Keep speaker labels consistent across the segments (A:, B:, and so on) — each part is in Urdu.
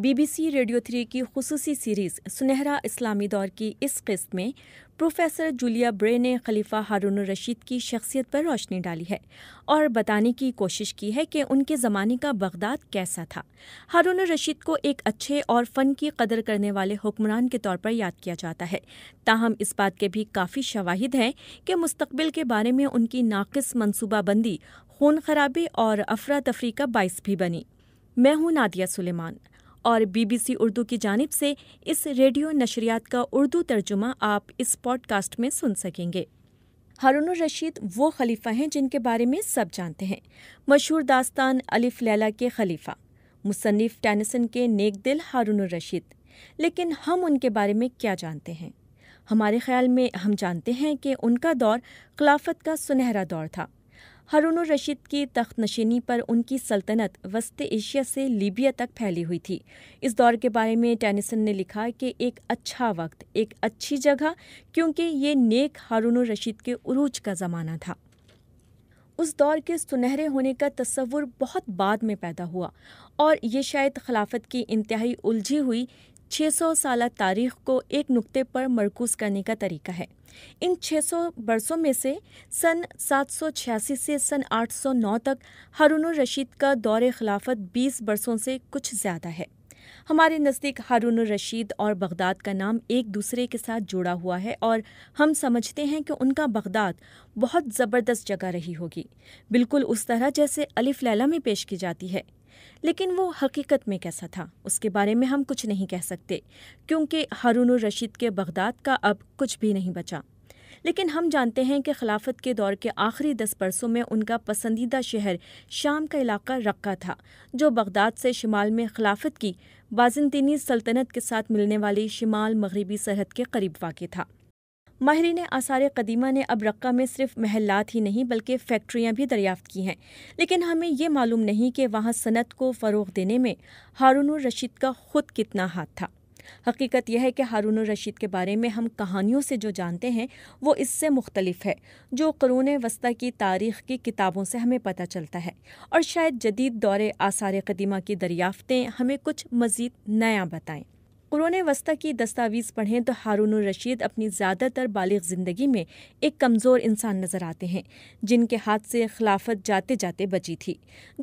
A: be B C radio three کی خصوصی سیریز سنہرا اسلامی دور کی اس قسط میں پروفیسر جولیا برے نے خلیفہ ہارون الرشید کی شخصیت پر روشنی ڈالی ہے اور بتانے کی کوشش کی ہے کہ ان کے زمانے کا بغداد کیسا تھا ہارون الرشید کو ایک اچھے اور فن کی قدر کرنے والے حکمران کے طور پر یاد کیا جاتا ہے تاہم اس بات کے بھی کافی شواہد ہیں کہ مستقبل کے بارے میں ان کی ناقص منصوبہ بندی خون خرابے اور افراتفری کا باعث بھی بنی میں ہوں نادیہ سلیمان اور بی بی سی اردو کی جانب سے اس ریڈیو نشریات کا اردو ترجمہ آپ اس پوڈ کاسٹ میں سن سکیں گے ہارون الرشید وہ خلیفہ ہیں جن کے بارے میں سب جانتے ہیں مشہور داستان الف لیلا کے خلیفہ مصنف ٹینسن کے نیک دل ہارون الرشید لیکن ہم ان کے بارے میں کیا جانتے ہیں ہمارے خیال میں ہم جانتے ہیں کہ ان کا دور خلافت کا سنہرا دور تھا ہارون الرشید کی تخت نشینی پر ان کی سلطنت وسط ایشیا سے لیبیا تک پھیلی ہوئی تھی اس دور کے بارے میں ٹینیسن نے لکھا کہ ایک اچھا وقت ایک اچھی جگہ کیونکہ یہ نیک ہارون الرشید کے عروج کا زمانہ تھا اس دور کے سنہرے ہونے کا تصور بہت بعد میں پیدا ہوا اور یہ شاید خلافت کی انتہائی الجھی ہوئی چھ سو سالہ تاریخ کو ایک نکتے پر مرکوز کرنے کا طریقہ ہے ان چھ سو برسوں میں سے سن سات سو چھیاسی سے سن آٹھ سو نو تک ہارون الرشید کا دور خلافت بیس برسوں سے کچھ زیادہ ہے ہمارے نزدیک ہارون الرشید اور بغداد کا نام ایک دوسرے کے ساتھ جڑا ہوا ہے اور ہم سمجھتے ہیں کہ ان کا بغداد بہت زبردست جگہ رہی ہوگی بالکل اس طرح جیسے لیلہ میں پیش کی جاتی ہے لیکن وہ حقیقت میں کیسا تھا اس کے بارے میں ہم کچھ نہیں کہہ سکتے کیونکہ ہارون الرشید کے بغداد کا اب کچھ بھی نہیں بچا لیکن ہم جانتے ہیں کہ خلافت کے دور کے آخری دس برسوں میں ان کا پسندیدہ شہر شام کا علاقہ رقع تھا جو بغداد سے شمال میں خلافت کی بازنطینی سلطنت کے ساتھ ملنے والی شمال مغربی سرحد کے قریب واقع تھا ماہرین آثار قدیمہ نے اب رقہ میں صرف محلات ہی نہیں بلکہ فیکٹریاں بھی دریافت کی ہیں لیکن ہمیں یہ معلوم نہیں کہ وہاں صنعت کو فروغ دینے میں ہارون الرشید کا خود کتنا ہاتھ تھا حقیقت یہ ہے کہ ہارون الرشید کے بارے میں ہم کہانیوں سے جو جانتے ہیں وہ اس سے مختلف ہے جو قرون وسطی کی تاریخ کی کتابوں سے ہمیں پتہ چلتا ہے اور شاید جدید دور آثار قدیمہ کی دریافتیں ہمیں کچھ مزید نیا بتائیں قرون وسطی کی دستاویز پڑھیں تو ہارون الرشید اپنی زیادہ تر بالغ زندگی میں ایک کمزور انسان نظر آتے ہیں جن کے ہاتھ سے خلافت جاتے جاتے بچی تھی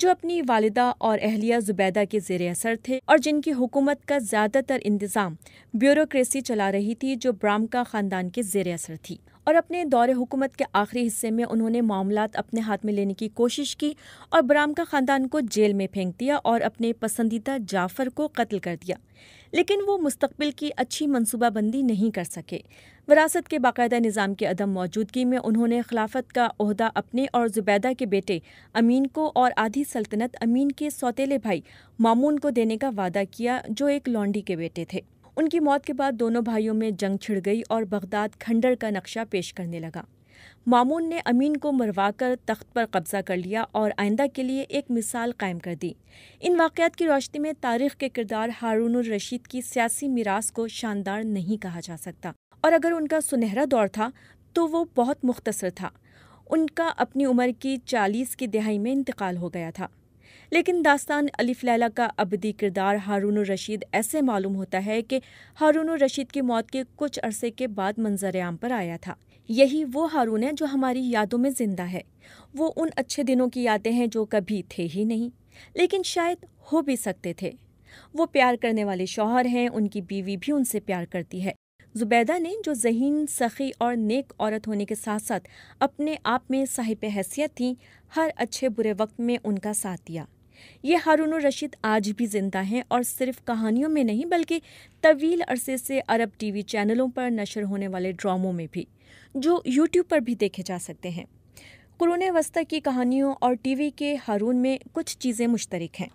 A: جو اپنی والدہ اور اہلیہ زبیدہ کے زیر اثر تھے اور جن کی حکومت کا زیادہ تر انتظام بیوروکریسی چلا رہی تھی جو برام کا خاندان کے زیر اثر تھی اور اپنے دور حکومت کے آخری حصے میں انہوں نے معاملات اپنے ہاتھ میں لینے کی کوشش کی اور برام کا خاندان کو جیل میں پھینک دیا اور اپنے پسندیدہ جعفر کو قتل کر دیا لیکن وہ مستقبل کی اچھی منصوبہ بندی نہیں کر سکے وراثت کے باقاعدہ نظام کی عدم موجودگی میں انہوں نے خلافت کا عہدہ اپنے اور زبیدہ کے بیٹے امین کو اور آدھی سلطنت امین کے سوتیلے بھائی مامون کو دینے کا وعدہ کیا جو ایک لونڈی کے بیٹے تھے ان کی موت کے بعد دونوں بھائیوں میں جنگ چھڑ گئی اور بغداد کھنڈر کا نقشہ پیش کرنے لگا مامون نے امین کو مروا کر تخت پر قبضہ کر لیا اور آئندہ کے لیے ایک مثال قائم کر دی ان واقعات کی روشنی میں تاریخ کے کردار ہارون الرشید کی سیاسی میراث کو شاندار نہیں کہا جا سکتا اور اگر ان کا سنہرا دور تھا تو وہ بہت مختصر تھا ان کا اپنی عمر کی چالیس کی دہائی میں انتقال ہو گیا تھا لیکن داستان علی لیلہ کا ابدی کردار ہارون الرشید ایسے معلوم ہوتا ہے کہ ہارون الرشید کی موت کے کچھ عرصے کے بعد منظر عام پر آیا تھا یہی وہ ہارون ہے جو ہماری یادوں میں زندہ ہے وہ ان اچھے دنوں کی یادیں ہیں جو کبھی تھے ہی نہیں لیکن شاید ہو بھی سکتے تھے وہ پیار کرنے والے شوہر ہیں ان کی بیوی بھی ان سے پیار کرتی ہے زبیدہ نے جو ذہین سخی اور نیک عورت ہونے کے ساتھ ساتھ اپنے آپ میں صاحب حیثیت تھیں ہر اچھے برے وقت میں ان کا ساتھ دیا یہ ہارون الرشید آج بھی زندہ ہیں اور صرف کہانیوں میں نہیں بلکہ طویل عرصے سے عرب ٹی وی چینلوں پر نشر ہونے والے ڈراموں میں بھی جو یوٹیوب پر بھی دیکھے جا سکتے ہیں قرون وسطی کی کہانیوں اور ٹی وی کے ہارون میں کچھ چیزیں مشترک ہیں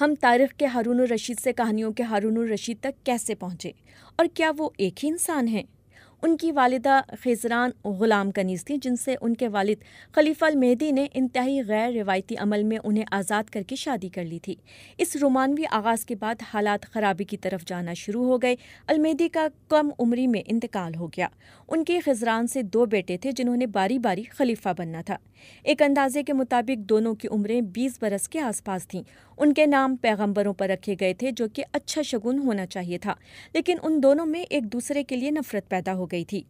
A: ہم تاریخ کے ہارون الرشید سے کہانیوں کے ہارون الرشید تک کیسے پہنچے اور کیا وہ ایک ہی انسان ہیں ان کی والدہ خیزران غلام کنیز تھیں جن سے ان کے والد خلیفہ المہدی نے انتہائی غیر روایتی عمل میں انہیں آزاد کر کے شادی کر لی تھی اس رومانوی آغاز کے بعد حالات خرابی کی طرف جانا شروع ہو گئے المہدی کا کم عمری میں انتقال ہو گیا ان کے خیزران سے دو بیٹے تھے جنہوں نے باری باری خلیفہ بننا تھا ایک اندازے کے مطابق دونوں کی عمریں بیس برس کے آس پاس تھیں ان کے نام پیغمبروں پر رکھے گئے تھے جو کہ اچھا شگن ہونا چاہیے تھا لیکن ان دونوں میں ایک دوسرے کے لیے نفرت پیدا ہو گئی تھی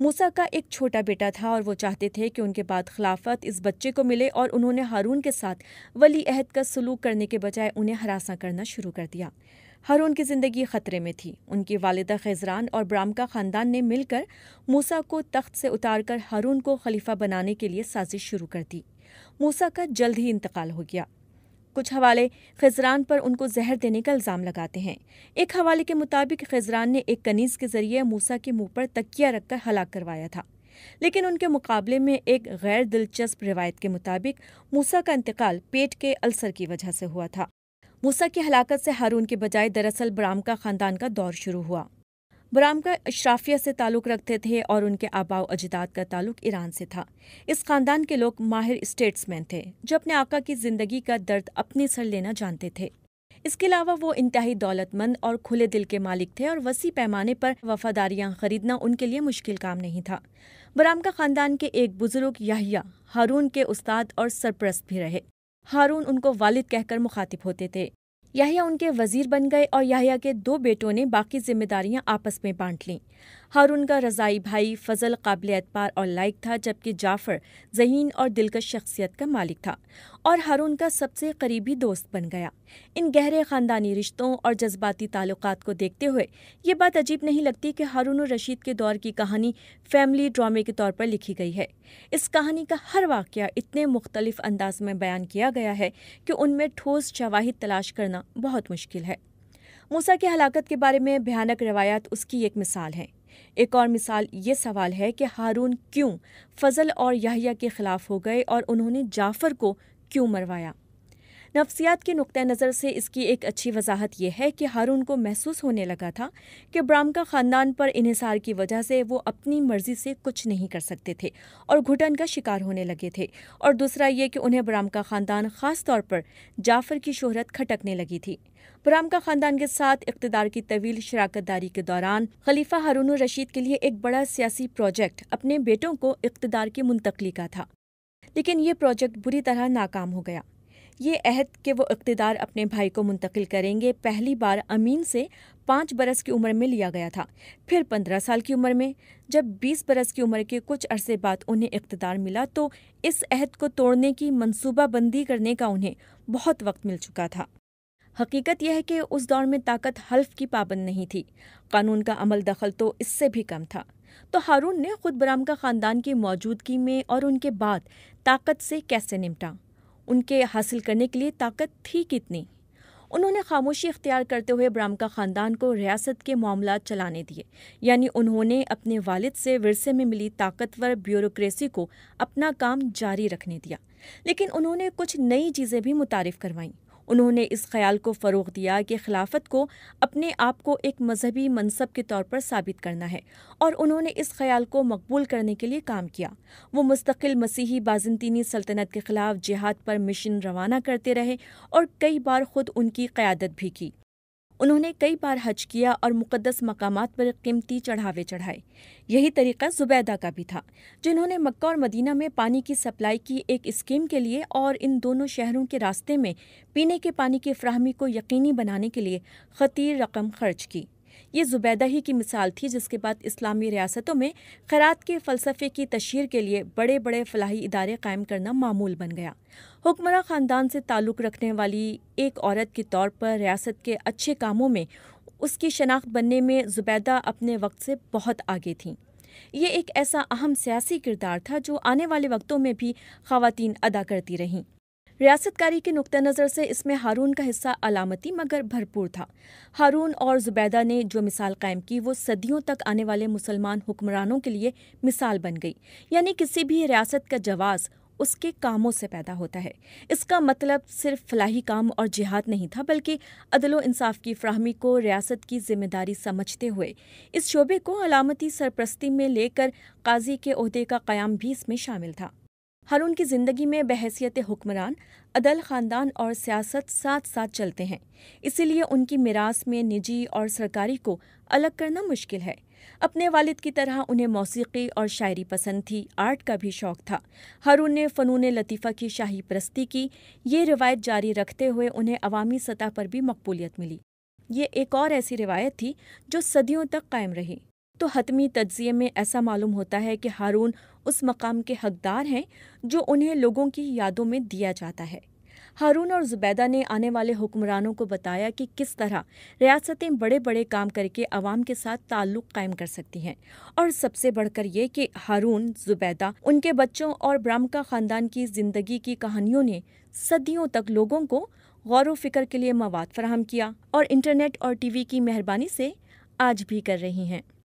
A: موسا کا ایک چھوٹا بیٹا تھا اور وہ چاہتے تھے کہ ان کے بعد خلافت اس بچے کو ملے اور انہوں نے ہارون کے ساتھ ولی عہد کا سلوک کرنے کے بجائے انہیں ہراساں کرنا شروع کر دیا ہارون کی زندگی خطرے میں تھی ان کی والدہ خیزران اور برامکا خاندان نے مل کر موسا کو تخت سے اتار کر ہارون کو خلیفہ بنانے کے لیے سازش شروع کر دی موسا کا جلد ہی انتقال ہو گیا کچھ حوالے خزران پر ان کو زہر دینے کا الزام لگاتے ہیں ایک حوالے کے مطابق خزران نے ایک کنیز کے ذریعے موسا کے منہ پر تکیہ رکھ کر ہلاک کروایا تھا لیکن ان کے مقابلے میں ایک غیر دلچسپ روایت کے مطابق موسا کا انتقال پیٹ کے السر کی وجہ سے ہوا تھا موسا کی ہلاکت سے ہارون کے بجائے دراصل برام کا خاندان کا دور شروع ہوا برام کا اشرافیہ سے تعلق رکھتے تھے اور ان کے آباؤ اجداد کا تعلق ایران سے تھا اس خاندان کے لوگ ماہر اسٹیٹس مین تھے جو اپنے آقا کی زندگی کا درد اپنے سر لینا جانتے تھے اس کے علاوہ وہ انتہائی دولت مند اور کھلے دل کے مالک تھے اور وسیع پیمانے پر وفاداریاں خریدنا ان کے لیے مشکل کام نہیں تھا برام کا خاندان کے ایک بزرگ یاہیا ہارون کے استاد اور سرپرست بھی رہے ہارون ان کو والد کہہ کر مخاطب ہوتے تھے یحییٰ ان کے وزیر بن گئے اور یحییٰ کے دو بیٹوں نے باقی ذمہ داریاں آپس میں بانٹ لیں ہارون کا رضائی بھائی فضل قابل اعتبار اور لائق تھا جبکہ جعفر ذہین اور دلکش شخصیت کا مالک تھا اور ہارون کا سب سے قریبی دوست بن گیا ان گہرے خاندانی رشتوں اور جذباتی تعلقات کو دیکھتے ہوئے یہ بات عجیب نہیں لگتی کہ ہارون و رشید کے دور کی کہانی فیملی ڈرامے کے طور پر لکھی گئی ہے اس کہانی کا ہر واقعہ اتنے مختلف انداز میں بیان کیا گیا ہے کہ ان میں ٹھوس شواہد تلاش کرنا بہت مشکل ہے موسا کے ہلاکت کے بارے میں بھیانک روایات اس کی ایک مثال ہیں ایک اور مثال یہ سوال ہے کہ ہارون کیوں فضل اور یحییٰ کے خلاف ہو گئے اور انہوں نے جعفر کو کیوں مروایا نفسیات کے نقطہ نظر سے اس کی ایک اچھی وضاحت یہ ہے کہ ہارون کو محسوس ہونے لگا تھا کہ برام کا خاندان پر انحصار کی وجہ سے وہ اپنی مرضی سے کچھ نہیں کر سکتے تھے اور گھٹن کا شکار ہونے لگے تھے اور دوسرا یہ کہ انہیں برام کا خاندان خاص طور پر جعفر کی شہرت کھٹکنے لگی تھی برام کا خاندان کے ساتھ اقتدار کی طویل شراکت داری کے دوران خلیفہ ہارون الرشید رشید کے لیے ایک بڑا سیاسی پروجیکٹ اپنے بیٹوں کو اقتدار کی منتقلی کا تھا لیکن یہ پروجیکٹ بری طرح ناکام ہو گیا یہ عہد کہ وہ اقتدار اپنے بھائی کو منتقل کریں گے پہلی بار امین سے پانچ برس کی عمر میں لیا گیا تھا پھر پندرہ سال کی عمر میں جب بیس برس کی عمر کے کچھ عرصے بعد انہیں اقتدار ملا تو اس عہد کو توڑنے کی منصوبہ بندی کرنے کا انہیں بہت وقت مل چکا تھا حقیقت یہ ہے کہ اس دور میں طاقت حلف کی پابند نہیں تھی قانون کا عمل دخل تو اس سے بھی کم تھا تو ہارون نے خود برام کا خاندان کی موجودگی میں اور ان کے بعد طاقت سے کیسے نمٹا ان کے حاصل کرنے کے لیے طاقت تھی کتنی انہوں نے خاموشی اختیار کرتے ہوئے برام کا خاندان کو ریاست کے معاملات چلانے دیے یعنی انہوں نے اپنے والد سے ورثے میں ملی طاقتور بیوروکریسی کو اپنا کام جاری رکھنے دیا لیکن انہوں نے کچھ نئی چیزیں بھی متعارف کروائیں انہوں نے اس خیال کو فروغ دیا کہ خلافت کو اپنے آپ کو ایک مذہبی منصب کے طور پر ثابت کرنا ہے اور انہوں نے اس خیال کو مقبول کرنے کے لیے کام کیا وہ مستقل مسیحی بازنطینی سلطنت کے خلاف جہاد پر مشن روانہ کرتے رہے اور کئی بار خود ان کی قیادت بھی کی انہوں نے کئی بار حج کیا اور مقدس مقامات پر قیمتی چڑھاوے چڑھائے یہی طریقہ زبیدہ کا بھی تھا جنہوں نے مکہ اور مدینہ میں پانی کی سپلائی کی ایک اسکیم کے لیے اور ان دونوں شہروں کے راستے میں پینے کے پانی کی فراہمی کو یقینی بنانے کے لیے خطیر رقم خرچ کی یہ زبیدہ ہی کی مثال تھی جس کے بعد اسلامی ریاستوں میں خیرات کے فلسفے کی تشہیر کے لیے بڑے بڑے فلاحی ادارے قائم کرنا معمول بن گیا حکمراں خاندان سے تعلق رکھنے والی ایک عورت کے طور پر ریاست کے اچھے کاموں میں اس کی شناخت بننے میں زبیدہ اپنے وقت سے بہت آگے تھیں یہ ایک ایسا اہم سیاسی کردار تھا جو آنے والے وقتوں میں بھی خواتین ادا کرتی رہیں ریاست کاری کے نقطہ نظر سے اس میں ہارون کا حصہ علامتی مگر بھرپور تھا ہارون اور زبیدہ نے جو مثال قائم کی وہ صدیوں تک آنے والے مسلمان حکمرانوں کے لیے مثال بن گئی یعنی کسی بھی ریاست کا جواز اس کے کاموں سے پیدا ہوتا ہے اس کا مطلب صرف فلاحی کام اور جہاد نہیں تھا بلکہ عدل و انصاف کی فراہمی کو ریاست کی ذمہ داری سمجھتے ہوئے اس شعبے کو علامتی سرپرستی میں لے کر قاضی کے عہدے کا قیام بھی اس میں شامل تھا ہر ان کی زندگی میں بحیثیت حکمران عدل خاندان اور سیاست ساتھ ساتھ چلتے ہیں اسی لیے ان کی میراث میں نجی اور سرکاری کو الگ کرنا مشکل ہے اپنے والد کی طرح انہیں موسیقی اور شاعری پسند تھی آرٹ کا بھی شوق تھا ہارون نے فنون لطیفہ کی شاہی پرستی کی یہ روایت جاری رکھتے ہوئے انہیں عوامی سطح پر بھی مقبولیت ملی یہ ایک اور ایسی روایت تھی جو صدیوں تک قائم رہی تو حتمی تجزیے میں ایسا معلوم ہوتا ہے کہ ہارون اس مقام کے حقدار ہیں جو انہیں لوگوں کی یادوں میں دیا جاتا ہے ہارون اور زبیدہ نے آنے والے حکمرانوں کو بتایا کہ کس طرح ریاستیں بڑے بڑے کام کر کے عوام کے ساتھ تعلق قائم کر سکتی ہیں اور سب سے بڑھ کر یہ کہ ہارون زبیدہ ان کے بچوں اور برامکا خاندان کی زندگی کی کہانیوں نے صدیوں تک لوگوں کو غور و فکر کے لیے مواد فراہم کیا اور انٹرنیٹ اور ٹی وی کی مہربانی سے آج بھی کر رہی ہیں